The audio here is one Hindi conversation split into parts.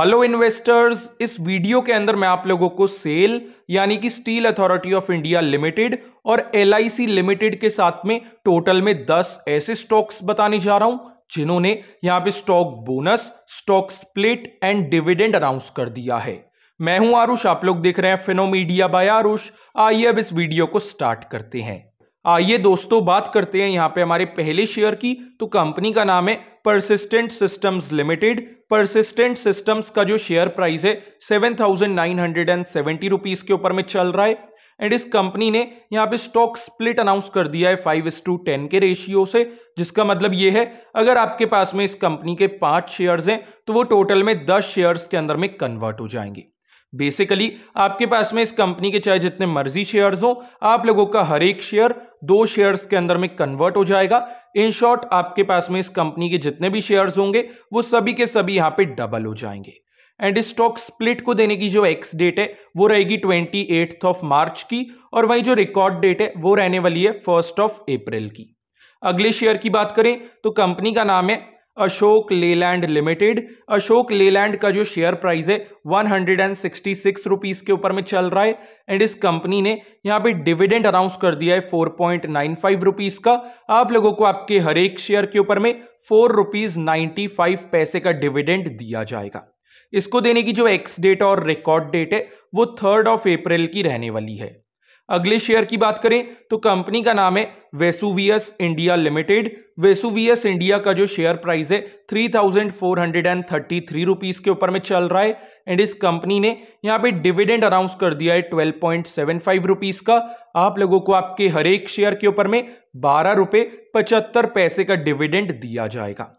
हेलो इन्वेस्टर्स इस वीडियो के अंदर मैं आप लोगों को सेल यानी कि steel authority of India limited और एल लिमिटेड के साथ में टोटल में 10 ऐसे स्टॉक्स बताने जा रहा हूं जिन्होंने यहां पे stock bonus stock split and dividend announce कर दिया है मैं हूं आरुष आप लोग देख रहे हैं फिनोमीडिया बाय आरुष आइए अब इस वीडियो को स्टार्ट करते हैं आइए दोस्तों बात करते हैं यहाँ पे हमारे पहले शेयर की तो कंपनी का नाम है persistent systems limited persistent systems का जो शेयर प्राइस है seven thousand nine hundred and seventy rupees के ऊपर में चल रहा है एंड इस कंपनी ने यहाँ पे स्टॉक स्प्लिट अनाउंस कर दिया है फाइव इस टू टेन के रेशियो से जिसका मतलब ये है अगर आपके पास में इस कंपनी के पांच शेयर्स हैं तो वो टोटल में दस शेयर्स के अंदर में कन्वर्ट हो जाएंगे बेसिकली आपके पास में इस कंपनी के चाहे जितने मर्जी शेयर्स हो आप लोगों का हर एक शेयर दो शेयर्स के अंदर में कन्वर्ट हो जाएगा इन शॉर्ट आपके पास में इस कंपनी के जितने भी शेयर्स होंगे वो सभी के सभी यहाँ पे डबल हो जाएंगे एंड स्टॉक स्प्लिट को देने की जो एक्स डेट है वो रहेगी ट्वेंटी ऑफ मार्च की और वही जो रिकॉर्ड डेट है वो रहने वाली है फर्स्ट ऑफ अप्रैल की अगले शेयर की बात करें तो कंपनी का नाम है Ashok Leyland limited Ashok Leyland का जो शेयर प्राइस है one hundred and sixty six rupees के ऊपर में चल रहा है एंड इस कंपनी ने यहाँ पे डिविडेंड अनाउंस कर दिया है four point nine five rupees का आप लोगों को आपके हर एक शेयर के ऊपर में फोर रुपीज़ नाइन्टी फाइव पैसे का डिविडेंड दिया जाएगा इसको देने की जो एक्स डेट और रिकॉर्ड डेट है वो थर्ड ऑफ अप्रैल की रहने वाली है अगले शेयर की बात करें तो कंपनी का नाम है Vesuvius India limited Vesuvius India का जो शेयर प्राइस है three thousand four hundred and thirty three rupees के ऊपर में चल रहा है एंड इस कंपनी ने यहाँ पे डिविडेंड अनाउंस कर दिया है twelve point seven five rupees का आप लोगों को आपके हर एक शेयर के ऊपर में बारह रुपए पचहत्तर पैसे का डिविडेंड दिया जाएगा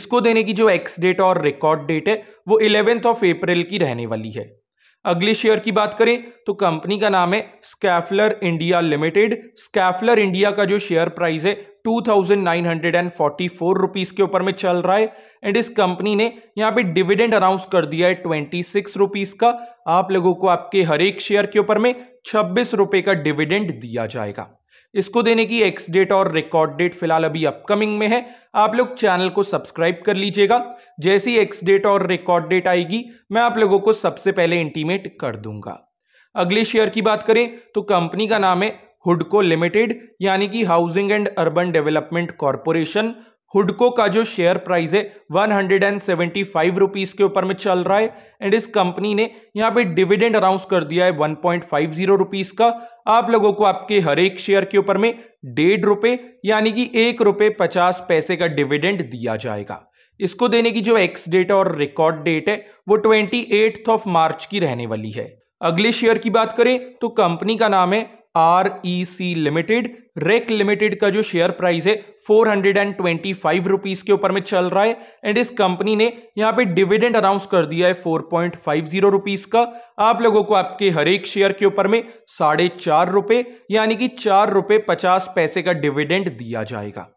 इसको देने की जो एक्स डेट और रिकॉर्ड डेट है वो इलेवेंथ ऑफ अप्रैल की रहने वाली है अगले शेयर की बात करें तो कंपनी का नाम है Schaeffler India limited Schaeffler India का जो शेयर प्राइस है two thousand nine hundred and forty four rupees के ऊपर में चल रहा है एंड इस कंपनी ने यहाँ पे डिविडेंड अनाउंस कर दिया है ट्वेंटी सिक्स रुपीज का आप लोगों को आपके हर एक शेयर के ऊपर में छब्बीस रुपए का डिविडेंड दिया जाएगा इसको देने की एक्स डेट और रिकॉर्ड डेट फिलहाल अभी अपकमिंग में है आप लोग चैनल को सब्सक्राइब कर लीजिएगा जैसी एक्स डेट और रिकॉर्ड डेट आएगी मैं आप लोगों को सबसे पहले इंटीमेट कर दूंगा अगले शेयर की बात करें तो कंपनी का नाम है हुडको लिमिटेड यानी कि housing and urban development corporation हुडको का जो शेयर प्राइस है one hundred and seventy five rupees के ऊपर में चल रहा है एंड इस कंपनी ने यहाँ पे डिविडेंड अनाउंस कर दिया है one point five zero rupees का आप लोगों को आपके हर एक शेयर के ऊपर में डेढ़ रुपये यानी कि एक रुपये पचास पैसे का डिविडेंड दिया जाएगा इसको देने की जो एक्स डेट और रिकॉर्ड डेट है वो ट्वेंटी ऑफ मार्च की रहने वाली है अगले शेयर की बात करें तो कंपनी का नाम है R E C limited REC limited का जो शेयर प्राइस है four hundred and twenty five rupees के ऊपर में चल रहा है एंड इस कंपनी ने यहाँ पे डिविडेंड अनाउंस कर दिया है four point five zero rupees का आप लोगों को आपके हर एक शेयर के ऊपर में साढ़े चार रुपए यानी कि चार रुपये पचास पैसे का डिविडेंड दिया जाएगा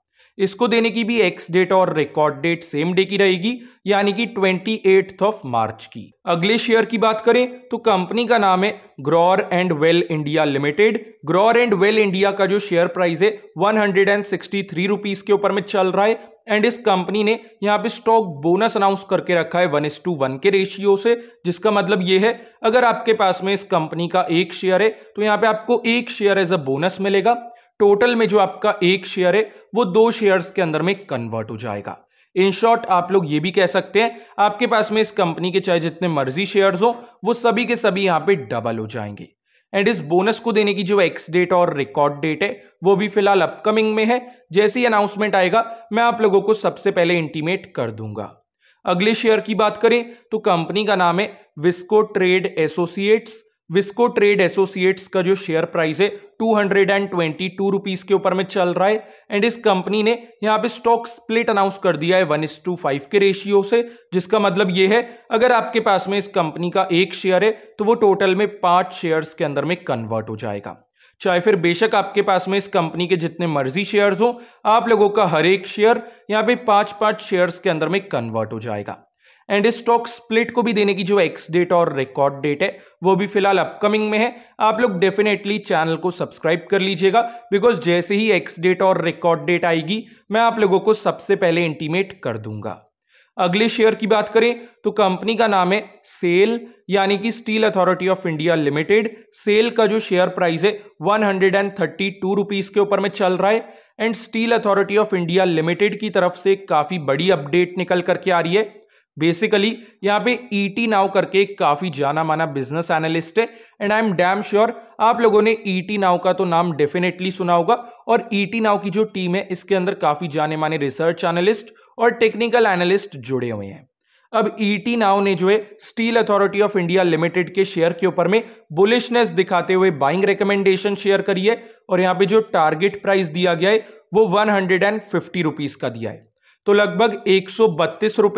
इसको देने की भी एक्स डेट और रिकॉर्ड डेट सेम डे की रहेगी यानी कि ट्वेंटी एट्थ ऑफ मार्च की अगले शेयर की बात करें तो कंपनी का नाम है Grauer and Weil India limited Grauer and Weil India का जो शेयर प्राइस है one hundred and sixty three rupees के ऊपर में चल रहा है एंड इस कंपनी ने यहाँ पे स्टॉक बोनस अनाउंस करके रखा है वन एस टू वन के रेशियो से जिसका मतलब ये है अगर आपके पास में इस कंपनी का एक शेयर है तो यहाँ पे आपको एक शेयर एज अ बोनस मिलेगा टोटल में जो आपका एक शेयर है वो दो शेयर्स के अंदर में कन्वर्ट हो जाएगा इन शॉर्ट आप लोग ये भी कह सकते हैं आपके पास में इस कंपनी के चाहे जितने मर्जी शेयर्स हो वो सभी के सभी यहाँ पे डबल हो जाएंगे एंड इस बोनस को देने की जो एक्स डेट और रिकॉर्ड डेट है वो भी फिलहाल अपकमिंग में है जैसे ही अनाउंसमेंट आएगा मैं आप लोगों को सबसे पहले इंटीमेट कर दूंगा अगले शेयर की बात करें तो कंपनी का नाम है Visco trade associates Visco trade associates का जो शेयर प्राइस है two hundred and twenty two rupees के ऊपर में चल रहा है एंड इस कंपनी ने यहाँ पे स्टॉक स्प्लिट अनाउंस कर दिया है वन इस टू फाइव के रेशियो से जिसका मतलब ये है अगर आपके पास में इस कंपनी का एक शेयर है तो वो टोटल में पांच शेयर्स के अंदर में कन्वर्ट हो जाएगा चाहे फिर बेशक आपके पास में इस कंपनी के जितने मर्जी शेयर्स हो आप लोगों का हर एक शेयर यहाँ पे पांच पांच शेयर्स के अंदर में कन्वर्ट हो जाएगा एंड स्टॉक स्प्लिट को भी देने की जो एक्स डेट और रिकॉर्ड डेट है वो भी फिलहाल अपकमिंग में है आप लोग डेफिनेटली चैनल को सब्सक्राइब कर लीजिएगा बिकॉज जैसे ही एक्स डेट और रिकॉर्ड डेट आएगी मैं आप लोगों को सबसे पहले इंटीमेट कर दूंगा अगले शेयर की बात करें तो कंपनी का नाम है सेल यानी कि steel authority of India limited SAIL का जो शेयर प्राइस है one hundred and thirty two rupees के ऊपर में चल रहा है and steel authority of India limited की तरफ से काफी बड़ी अपडेट निकल करके आ रही है बेसिकली यहाँ पे ईटी e नाउ करके काफ़ी जाना माना बिजनेस एनालिस्ट है and I am damn sure आप लोगों ने ईटी e नाउ का तो नाम डेफिनेटली सुना होगा और ईटी e नाउ की जो टीम है इसके अंदर काफ़ी जाने माने रिसर्च एनालिस्ट और टेक्निकल एनालिस्ट जुड़े हुए हैं अब ईटी नाउ ने जो है steel authority of India limited के शेयर के ऊपर में बुलिशनेस दिखाते हुए बाइंग रिकमेंडेशन शेयर करी है और यहाँ पे जो टारगेट प्राइस दिया गया है वो one hundred and fifty rupees का दिया है तो लगभग एक सौ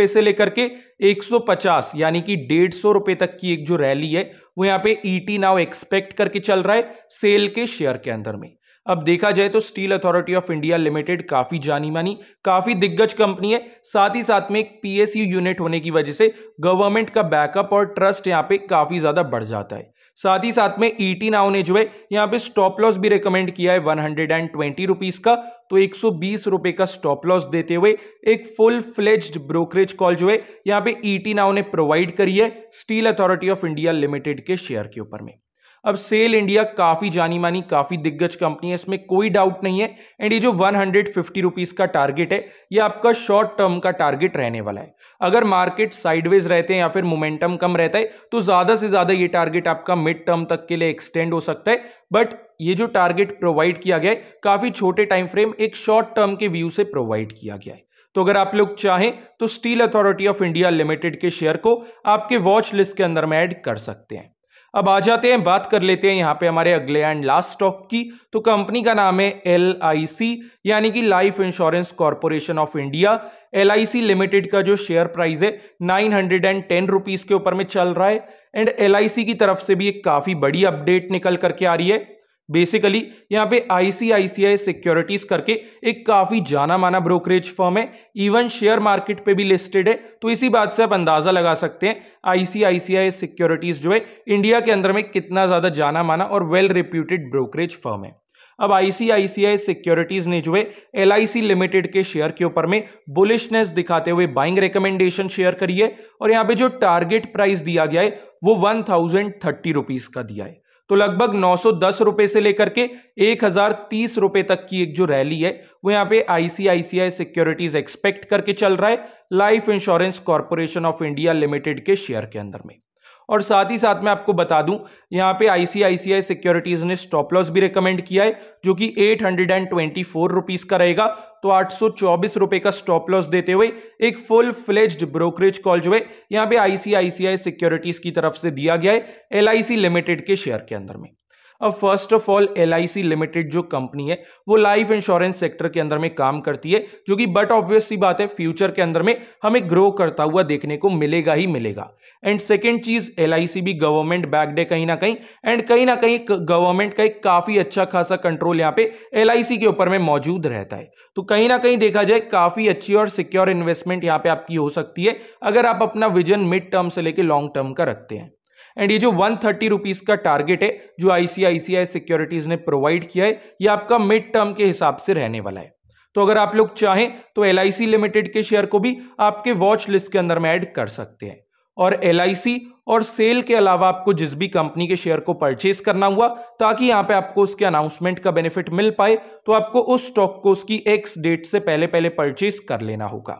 से लेकर के 150 यानी कि डेढ़ सौ रुपए तक की एक जो रैली है वो यहाँ पे ईटी नाउ एक्सपेक्ट करके चल रहा है सेल के शेयर के अंदर में अब देखा जाए तो steel authority of India limited काफी जानी मानी काफी दिग्गज कंपनी है साथ ही साथ में एक पीएसयू यूनिट होने की वजह से गवर्नमेंट का बैकअप और ट्रस्ट यहाँ पे काफी ज्यादा बढ़ जाता है साथ ही साथ में ईटी e नाउ ने जो है यहाँ पे स्टॉप लॉस भी रिकमेंड किया है one hundred and twenty rupees का तो एक सौ बीस रुपए का स्टॉप लॉस देते हुए एक फुल फ्लेज्ड ब्रोकरेज कॉल जो है यहाँ पे ईटी e नाउ ने प्रोवाइड करी है steel authority of India limited के शेयर के ऊपर में अब सेल इंडिया काफ़ी जानी मानी काफ़ी दिग्गज कंपनी है इसमें कोई डाउट नहीं है एंड ये जो वन हंड्रेड फिफ्टी रुपीज़ का टारगेट है ये आपका शॉर्ट टर्म का टारगेट रहने वाला है अगर मार्केट साइडवेज रहते हैं या फिर मोमेंटम कम रहता है तो ज़्यादा से ज़्यादा ये टारगेट आपका मिड टर्म तक के लिए एक्सटेंड हो सकता है बट ये जो टारगेट प्रोवाइड किया गया है काफ़ी छोटे टाइम फ्रेम एक शॉर्ट टर्म के व्यू से प्रोवाइड किया गया है तो अगर आप लोग चाहें तो steel authority of India limited के शेयर को आपके वॉच लिस्ट के अंदर में ऐड कर सकते हैं अब आ जाते हैं बात कर लेते हैं यहाँ पे हमारे अगले एंड लास्ट स्टॉक की तो कंपनी का नाम है एल यानी कि life insurance corporation of India L limited का जो शेयर प्राइस है nine hundred and ten rupees के ऊपर में चल रहा है एंड एल की तरफ से भी एक काफी बड़ी अपडेट निकल करके आ रही है बेसिकली यहाँ पे आईसीआईसीआई सिक्योरिटीज करके एक काफ़ी जाना माना ब्रोकरेज फर्म है इवन शेयर मार्केट पे भी लिस्टेड है तो इसी बात से आप अंदाज़ा लगा सकते हैं आईसीआईसीआई सिक्योरिटीज जो है इंडिया के अंदर में कितना ज़्यादा जाना माना और वेल रिप्यूटेड ब्रोकरेज फर्म है अब आईसीआईसीआई सिक्योरिटीज ने जो है एल लिमिटेड के शेयर के ऊपर में बुलिशनेस दिखाते हुए बाइंग रिकमेंडेशन शेयर करी है और यहाँ पे जो टारगेट प्राइस दिया गया है वो वन थाउजेंड थर्टी रुपीज का दिया है तो लगभग नौ रुपए से लेकर के एक रुपए तक की एक जो रैली है वो यहाँ पे आईसीआईसीआई सिक्योरिटीज एक्सपेक्ट करके चल रहा है life insurance corporation of India limited के शेयर के अंदर में और साथ ही साथ मैं आपको बता दूं यहाँ पे आईसीआईसीआई सिक्योरिटीज़ ने स्टॉप लॉस भी रिकमेंड किया है जो कि eight hundred and twenty four rupees का रहेगा तो आठ सौ चौबीस रुपये का स्टॉप लॉस देते हुए एक फुल फ्लेज्ड ब्रोकरेज कॉल जो है यहाँ पे आईसीआईसीआई सिक्योरिटीज़ की तरफ से दिया गया है एल लिमिटेड के शेयर के अंदर में अब first of all L limited जो कंपनी है वो लाइफ इंश्योरेंस सेक्टर के अंदर में काम करती है जो कि बट ऑब्वियस सी बात है फ्यूचर के अंदर में हमें ग्रो करता हुआ देखने को मिलेगा ही मिलेगा एंड सेकेंड चीज एल भी गवर्नमेंट बैक है कहीं ना कहीं एंड कहीं ना कहीं गवर्नमेंट का एक काफी अच्छा खासा कंट्रोल यहाँ पे एल के ऊपर में मौजूद रहता है तो कहीं ना कहीं देखा जाए काफी अच्छी और सिक्योर इन्वेस्टमेंट यहाँ पे आपकी हो सकती है अगर आप अपना विजन मिड टर्म से लेकर लॉन्ग टर्म का रखते हैं एंड ये जो वन थर्टी रुपीज़ का टारगेट है जो आईसीआईसीआई सिक्योरिटीज़ ने प्रोवाइड किया है ये आपका मिड टर्म के हिसाब से रहने वाला है तो अगर आप लोग चाहें तो एल लिमिटेड के शेयर को भी आपके वॉच लिस्ट के अंदर में ऐड कर सकते हैं और एल और सेल के अलावा आपको जिस भी कंपनी के शेयर को परचेस करना हुआ ताकि यहां पे आपको उसके अनाउंसमेंट का बेनिफिट मिल पाए तो आपको उस स्टॉक को उसकी एक्स डेट से पहले पहले परचेस कर लेना होगा